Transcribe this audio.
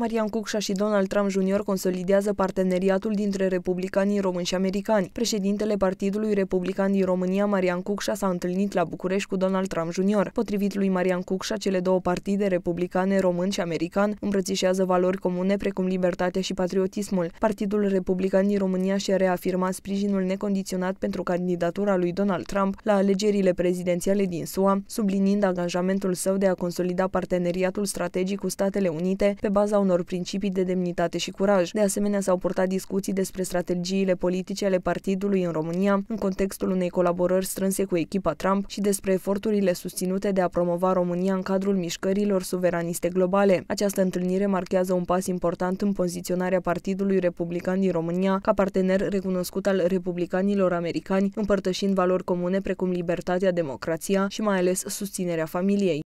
Marian Cucșa și Donald Trump Jr. consolidează parteneriatul dintre republicanii români și americani. Președintele Partidului Republican din România, Marian Cucșa, s-a întâlnit la București cu Donald Trump Jr. Potrivit lui Marian Cucșa, cele două partide republicane, român și american, îmbrățișează valori comune precum libertatea și patriotismul. Partidul Republican din România și-a reafirmat sprijinul necondiționat pentru candidatura lui Donald Trump la alegerile prezidențiale din SUA, sublinind angajamentul său de a consolida parteneriatul strategic cu Statele Unite pe baza unor principii de demnitate și curaj. De asemenea, s-au purtat discuții despre strategiile politice ale partidului în România, în contextul unei colaborări strânse cu echipa Trump și despre eforturile susținute de a promova România în cadrul mișcărilor suveraniste globale. Această întâlnire marchează un pas important în poziționarea Partidului Republican din România ca partener recunoscut al republicanilor americani, împărtășind valori comune precum libertatea, democrația și mai ales susținerea familiei.